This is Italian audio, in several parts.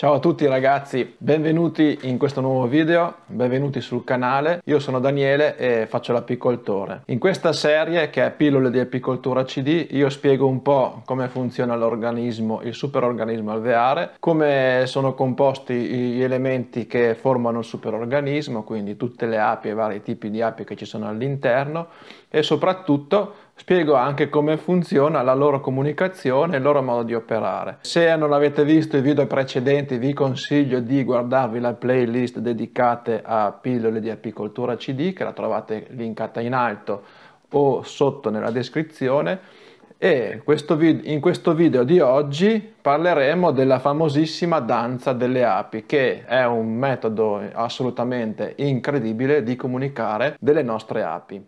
Ciao a tutti ragazzi, benvenuti in questo nuovo video, benvenuti sul canale. Io sono Daniele e faccio l'apicoltore. In questa serie che è pillole di apicoltura CD io spiego un po' come funziona l'organismo, il superorganismo alveare, come sono composti gli elementi che formano il superorganismo, quindi tutte le api e vari tipi di api che ci sono all'interno e soprattutto spiego anche come funziona la loro comunicazione e il loro modo di operare. Se non avete visto i video precedenti vi consiglio di guardarvi la playlist dedicata a pillole di apicoltura CD che la trovate linkata in alto o sotto nella descrizione e questo video, in questo video di oggi parleremo della famosissima danza delle api che è un metodo assolutamente incredibile di comunicare delle nostre api.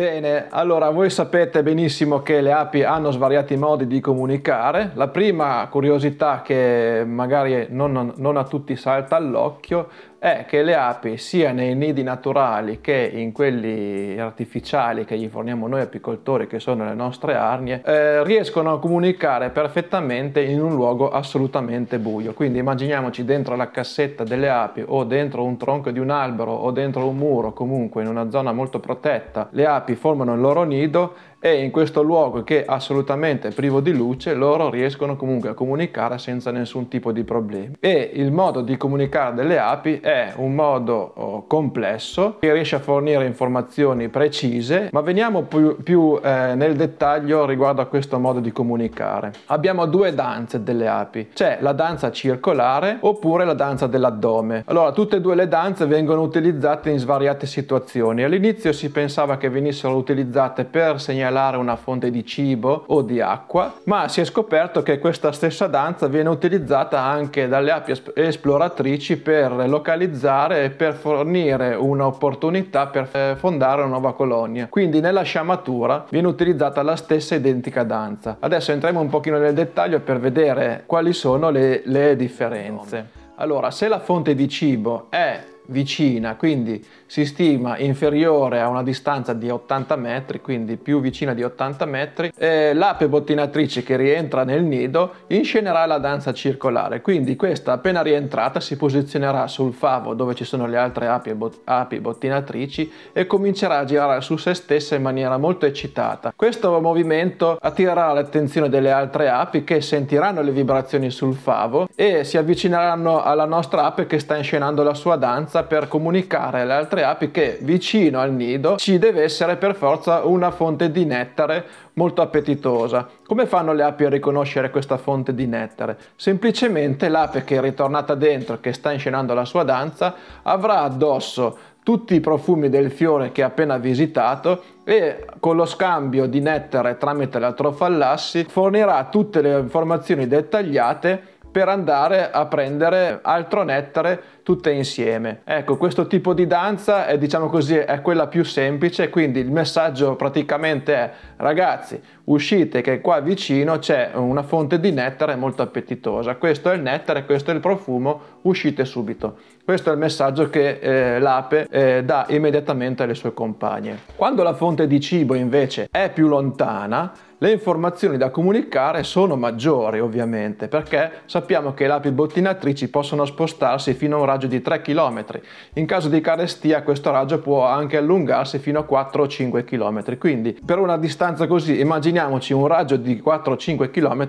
Bene, allora voi sapete benissimo che le api hanno svariati modi di comunicare. La prima curiosità che magari non, non a tutti salta all'occhio è che le api sia nei nidi naturali che in quelli artificiali che gli forniamo noi apicoltori che sono le nostre arnie eh, riescono a comunicare perfettamente in un luogo assolutamente buio quindi immaginiamoci dentro la cassetta delle api o dentro un tronco di un albero o dentro un muro comunque in una zona molto protetta le api formano il loro nido e in questo luogo che è assolutamente privo di luce loro riescono comunque a comunicare senza nessun tipo di problemi e il modo di comunicare delle api è un modo oh, complesso che riesce a fornire informazioni precise ma veniamo più, più eh, nel dettaglio riguardo a questo modo di comunicare abbiamo due danze delle api c'è la danza circolare oppure la danza dell'addome allora tutte e due le danze vengono utilizzate in svariate situazioni all'inizio si pensava che venissero utilizzate per segnalare regalare una fonte di cibo o di acqua, ma si è scoperto che questa stessa danza viene utilizzata anche dalle api esploratrici per localizzare e per fornire un'opportunità per eh, fondare una nuova colonia. Quindi nella sciamatura viene utilizzata la stessa identica danza. Adesso entriamo un pochino nel dettaglio per vedere quali sono le, le differenze. Allora, se la fonte di cibo è vicina, quindi si stima inferiore a una distanza di 80 metri, quindi più vicina di 80 metri, l'ape bottinatrice che rientra nel nido inscenerà la danza circolare, quindi questa appena rientrata si posizionerà sul favo dove ci sono le altre api, bot api bottinatrici e comincerà a girare su se stessa in maniera molto eccitata. Questo movimento attirerà l'attenzione delle altre api che sentiranno le vibrazioni sul favo e si avvicineranno alla nostra ape che sta inscenando la sua danza forza per comunicare alle altre api che vicino al nido ci deve essere per forza una fonte di nettare molto appetitosa. Come fanno le api a riconoscere questa fonte di nettare? Semplicemente l'ape che è ritornata dentro, che sta inscenando la sua danza, avrà addosso tutti i profumi del fiore che ha appena visitato e con lo scambio di nettare tramite la trofallassi fornirà tutte le informazioni dettagliate per andare a prendere altro nettare tutte insieme. Ecco, questo tipo di danza è diciamo così è quella più semplice, quindi il messaggio praticamente è ragazzi, uscite che qua vicino c'è una fonte di nettare molto appetitosa. Questo è il nettare, questo è il profumo, uscite subito. Questo è il messaggio che eh, l'ape eh, dà immediatamente alle sue compagne. Quando la fonte di cibo invece è più lontana, le informazioni da comunicare sono maggiori ovviamente perché sappiamo che le api bottinatrici possono spostarsi fino a un raggio di 3 km. In caso di carestia questo raggio può anche allungarsi fino a 4 o 5 km. Quindi per una distanza così immaginiamo immaginiamoci un raggio di 4-5 km,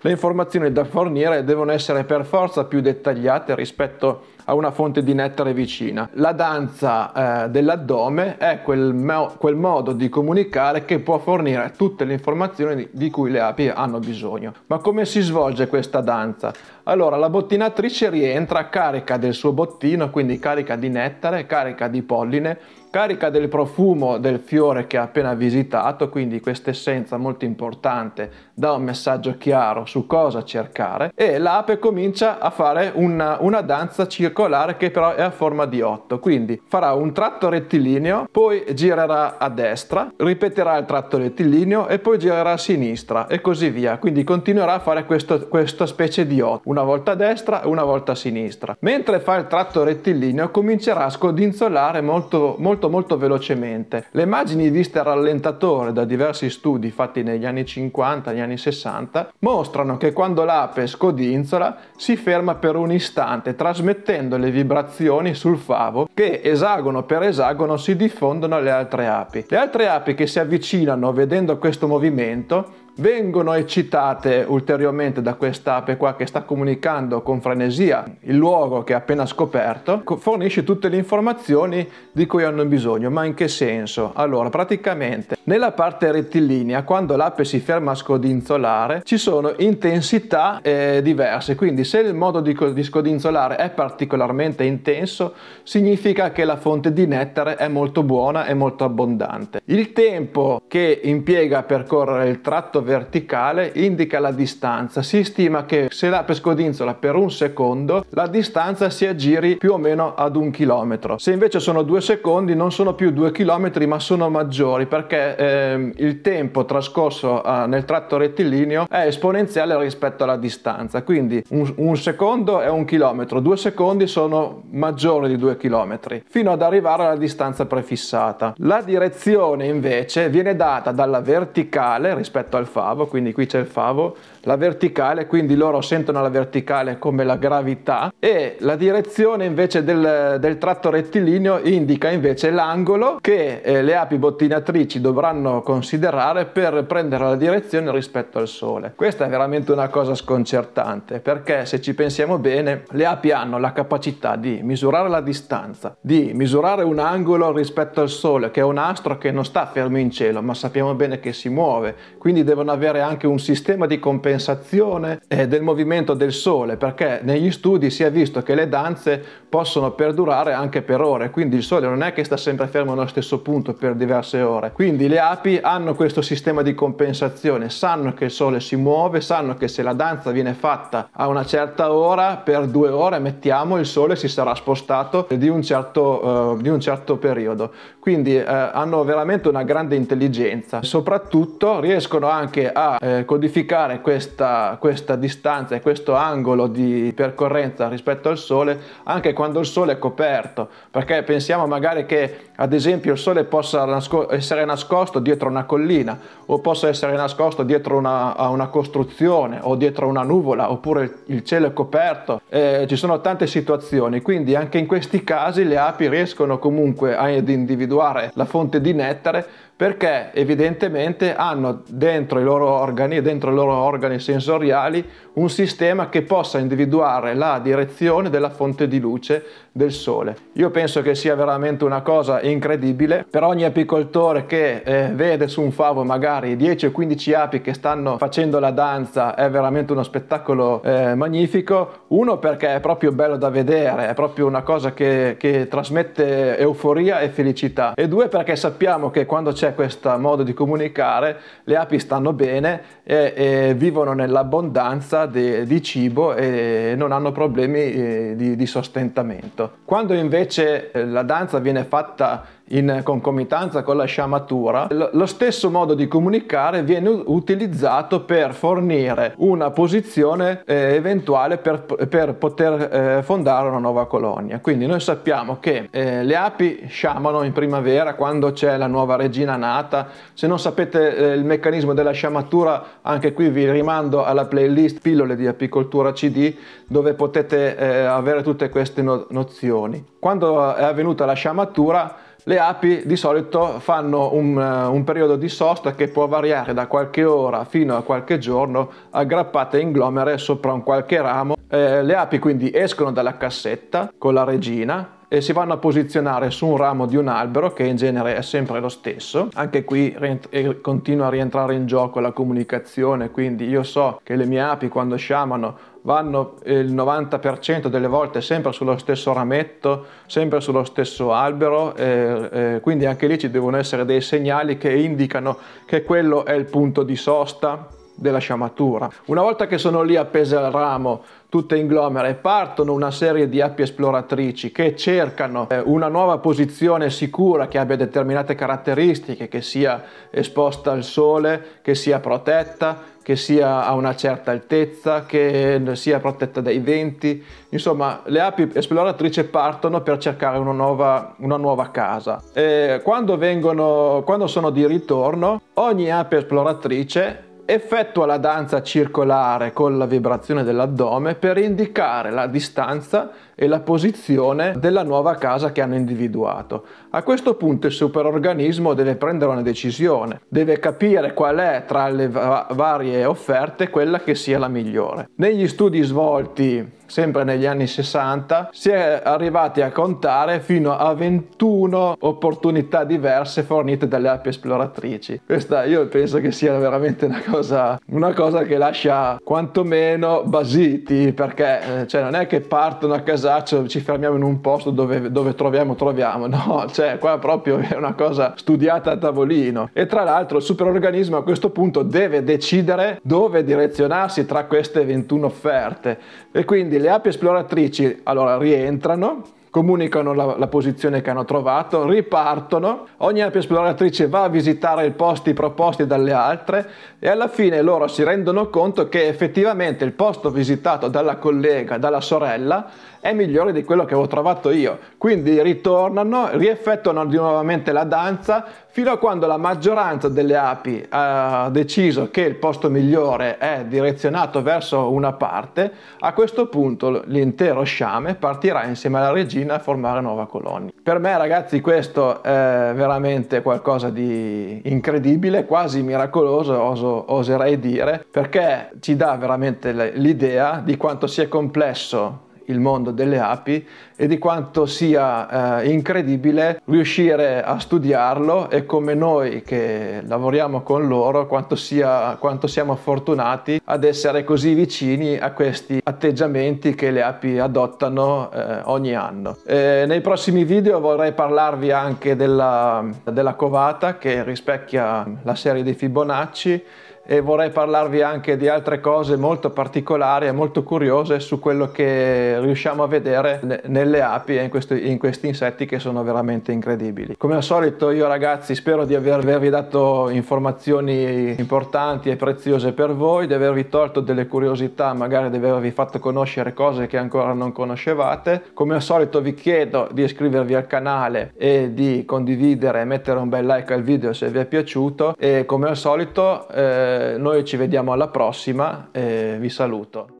le informazioni da fornire devono essere per forza più dettagliate rispetto a una fonte di nettare vicina. La danza eh, dell'addome è quel, mo quel, modo di comunicare che può fornire tutte le informazioni di cui le api hanno bisogno. Ma come si svolge questa danza? Allora, la bottinatrice rientra carica del suo bottino, quindi carica di nettare, carica di polline, carica del profumo del fiore che ha appena visitato, quindi questa essenza molto importante dà un messaggio chiaro su cosa cercare e l'ape comincia a fare una, una, danza circolare che però è a forma di otto, quindi farà un tratto rettilineo, poi girerà a destra, ripeterà il tratto rettilineo e poi girerà a sinistra e così via, quindi continuerà a fare questo, questa specie di otto, una una volta a destra e una volta a sinistra. Mentre fa il tratto rettilineo comincerà a scodinzolare molto molto molto velocemente. Le immagini viste al rallentatore da diversi studi fatti negli anni 50 negli anni 60 mostrano che quando l'ape scodinzola si ferma per un istante trasmettendo le vibrazioni sul favo che esagono per esagono si diffondono alle altre api. Le altre api che si avvicinano vedendo questo movimento vengono eccitate ulteriormente da quest'ape qua che sta comunicando con frenesia il luogo che ha appena scoperto, fornisce tutte le informazioni di cui hanno bisogno. Ma in che senso? Allora, praticamente nella parte rettilinea, quando l'ape si ferma a scodinzolare, ci sono intensità eh, diverse, quindi se il modo di, di scodinzolare è particolarmente intenso, significa che la fonte di nettare è molto buona e molto abbondante. Il tempo che impiega a percorrere il tratto verticale indica la distanza. Si stima che se l'ape scodinzola per un secondo, la distanza si aggiri più o meno ad un chilometro. Se invece sono due secondi, non sono più due chilometri, ma sono maggiori perché ehm, il tempo trascorso eh, nel tratto rettilineo è esponenziale rispetto alla distanza, quindi un, un secondo è un chilometro, due secondi sono maggiori di due chilometri, fino ad arrivare alla distanza prefissata. La direzione invece viene data dalla verticale rispetto al favo, quindi qui c'è il favo, la verticale, quindi loro sentono la verticale come la gravità e la direzione invece del, del tratto rettilineo indica invece l'angolo che eh, le api bottinatrici dovranno dovranno considerare per prendere la direzione rispetto al Sole. Questa è veramente una cosa sconcertante perché se ci pensiamo bene le api hanno la capacità di misurare la distanza, di misurare un angolo rispetto al Sole che è un astro che non sta fermo in cielo ma sappiamo bene che si muove, quindi devono avere anche un sistema di compensazione eh, del movimento del Sole perché negli studi si è visto che le danze possono perdurare anche per ore, quindi il Sole non è che sta sempre fermo nello stesso punto per diverse ore. Quindi le api hanno questo sistema di compensazione, sanno che il sole si muove, sanno che se la danza viene fatta a una certa ora, per due ore mettiamo, il sole si sarà spostato di un certo, uh, di un certo periodo. Quindi uh, hanno veramente una grande intelligenza, soprattutto riescono anche a eh, codificare questa, questa distanza e questo angolo di percorrenza rispetto al sole anche quando il sole è coperto, perché pensiamo magari che ad esempio il Sole possa nasco- essere nascosto dietro una collina o possa essere nascosto dietro una, a una costruzione o dietro una nuvola oppure il cielo è coperto, eh, ci sono tante situazioni, quindi anche in questi casi le api riescono comunque ad individuare la fonte di nettare perché evidentemente hanno dentro i loro organi, dentro i loro organi sensoriali un sistema che possa individuare la direzione della fonte di luce del sole. Io penso che sia veramente una cosa incredibile per ogni apicoltore che eh, vede su un favo magari 10 o 15 api che stanno facendo la danza, è veramente uno spettacolo eh, magnifico. Uno perché è proprio bello da vedere, è proprio una cosa che, che trasmette euforia e felicità e due perché sappiamo che quando c'è questo modo di comunicare, le api stanno bene e, e vivono nell'abbondanza di, di, cibo e non hanno problemi eh, di, di sostentamento. Quando invece eh, la danza viene fatta in concomitanza con la sciamatura, lo stesso modo di comunicare viene utilizzato per fornire una posizione eh, eventuale per, per poter eh, fondare una nuova colonia. Quindi noi sappiamo che eh, le api sciamano in primavera quando c'è la nuova regina nata. Se non sapete eh, il meccanismo della sciamatura, anche qui vi rimando alla playlist Pillole di apicoltura CD dove potete eh, avere tutte queste no- nozioni. Quando è avvenuta la sciamatura, le api di solito fanno un, eh, un, periodo di sosta che può variare da qualche ora fino a qualche giorno aggrappate in glomere sopra un qualche ramo. Eh, le api quindi escono dalla cassetta con la regina e si vanno a posizionare su un ramo di un albero che in genere è sempre lo stesso. Anche qui rientr- continua a rientrare in gioco la comunicazione, quindi io so che le mie api quando sciamano vanno eh, il 90% delle volte sempre sullo stesso rametto, sempre sullo stesso albero, eh, eh, quindi anche lì ci devono essere dei segnali che indicano che quello è il punto di sosta, della sciamatura. Una volta che sono lì appese al ramo, tutte in glomere, partono una serie di api esploratrici che cercano eh, una nuova posizione sicura che abbia determinate caratteristiche, che sia esposta al sole, che sia protetta, che sia a una certa altezza, che sia protetta dai venti. Insomma, le api esploratrici partono per cercare una nuova, una nuova casa. E quando, vengono, quando sono di ritorno, ogni api esploratrice effettua la danza circolare con la vibrazione dell'addome per indicare la distanza e la posizione della nuova casa che hanno individuato. A questo punto il superorganismo deve prendere una decisione, deve capire qual è tra le va varie offerte quella che sia la migliore. Negli studi svolti sempre negli anni 60, si è arrivati a contare fino a 21 opportunità diverse fornite dalle api esploratrici. Questa io penso che sia veramente una cosa, una cosa che lascia quantomeno basiti, perché eh, cioè, non è che partono a casaccio, ci fermiamo in un posto dove, dove troviamo, troviamo, no, cioè qua proprio è una cosa studiata a tavolino. E tra l'altro il superorganismo a questo punto deve decidere dove direzionarsi tra queste 21 offerte e quindi le api esploratrici allora rientrano, comunicano la, la, posizione che hanno trovato, ripartono, ogni api esploratrice va a visitare i posti proposti dalle altre e alla fine loro si rendono conto che effettivamente il posto visitato dalla collega, dalla sorella, è migliore di quello che avevo trovato io. Quindi ritornano, rieffettuano di nuovamente la danza fino a quando la maggioranza delle api eh, ha deciso che il posto migliore è direzionato verso una parte, a questo punto l'intero sciame partirà insieme alla regina a formare nuova colonia. Per me ragazzi questo è veramente qualcosa di incredibile, quasi miracoloso oso, oserei dire, perché ci dà veramente l'idea di quanto sia complesso il mondo delle api e di quanto sia eh, incredibile riuscire a studiarlo e come noi che lavoriamo con loro quanto, sia, quanto siamo fortunati ad essere così vicini a questi atteggiamenti che le api adottano eh, ogni anno. E nei prossimi video vorrei parlarvi anche della, della covata che rispecchia la serie dei Fibonacci e vorrei parlarvi anche di altre cose molto particolari e molto curiose su quello che riusciamo a vedere nelle api e in questi, in questi insetti che sono veramente incredibili. Come al solito io ragazzi spero di avervi dato informazioni importanti e preziose per voi, di avervi tolto delle curiosità, magari di avervi fatto conoscere cose che ancora non conoscevate. Come al solito vi chiedo di iscrivervi al canale e di condividere e mettere un bel like al video se vi è piaciuto e come al solito eh, eh, noi ci vediamo alla prossima e vi saluto.